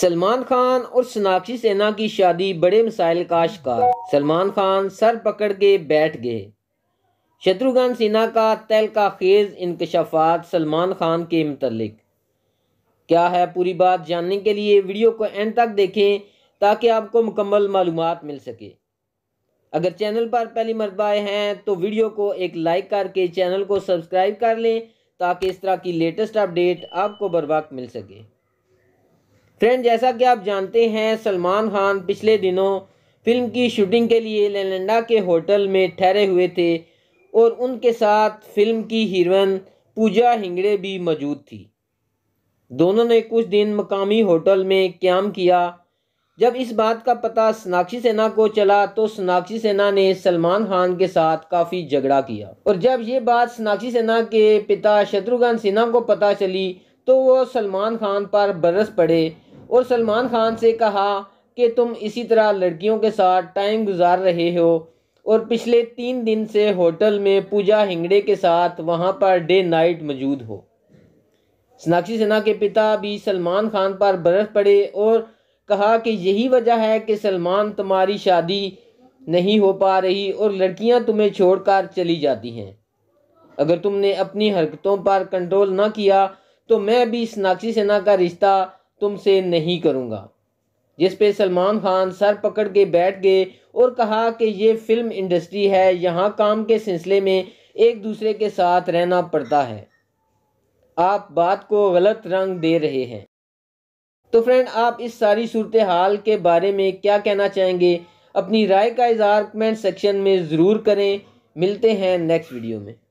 सलमान खान और सोनाक्षी सेना की शादी बड़े मिसाइल का शिकार सलमान खान सर पकड़ के बैठ गए शत्रुघ्न सिन्हा का तेल का खेज इंकशाफात सलमान खान के मतलब क्या है पूरी बात जानने के लिए वीडियो को एंड तक देखें ताकि आपको मुकम्मल मालूम मिल सके अगर चैनल पर पहली मरतबाए हैं तो वीडियो को एक लाइक करके चैनल को सब्सक्राइब कर लें ताकि इस तरह की लेटेस्ट अपडेट आपको बर मिल सके फ्रेंड जैसा कि आप जानते हैं सलमान खान पिछले दिनों फिल्म की शूटिंग के लिए लेलेंडा के होटल में ठहरे हुए थे और उनके साथ फिल्म की हीरोइन पूजा हिंगड़े भी मौजूद थी दोनों ने कुछ दिन मकामी होटल में क्याम किया जब इस बात का पता सोनाक्षी सेना को चला तो सोनाक्षी सेना ने सलमान खान के साथ काफ़ी झगड़ा किया और जब ये बात सोनाक्षी सेना के पिता शत्रुघ्न सिन्हा को पता चली तो वो सलमान खान पर बरस पड़े और सलमान खान से कहा कि तुम इसी तरह लड़कियों के साथ टाइम गुजार रहे हो और पिछले तीन दिन से होटल में पूजा हिंगड़े के साथ वहाँ पर डे नाइट मौजूद हो सनाक्षी सिन्हा के पिता भी सलमान खान पर बरस पड़े और कहा कि यही वजह है कि सलमान तुम्हारी शादी नहीं हो पा रही और लड़कियां तुम्हें छोड़कर चली जाती हैं अगर तुमने अपनी हरकतों पर कंट्रोल ना किया तो मैं भी सनाक्षी सिन्हा का रिश्ता तुमसे नहीं करूँगा जिस पे सलमान खान सर पकड़ के बैठ गए और कहा कि ये फिल्म इंडस्ट्री है यहाँ काम के सिलसिले में एक दूसरे के साथ रहना पड़ता है आप बात को गलत रंग दे रहे हैं तो फ्रेंड आप इस सारी सूरत हाल के बारे में क्या कहना चाहेंगे अपनी राय का इजहार कमेंट सेक्शन में ज़रूर करें मिलते हैं नेक्स्ट वीडियो में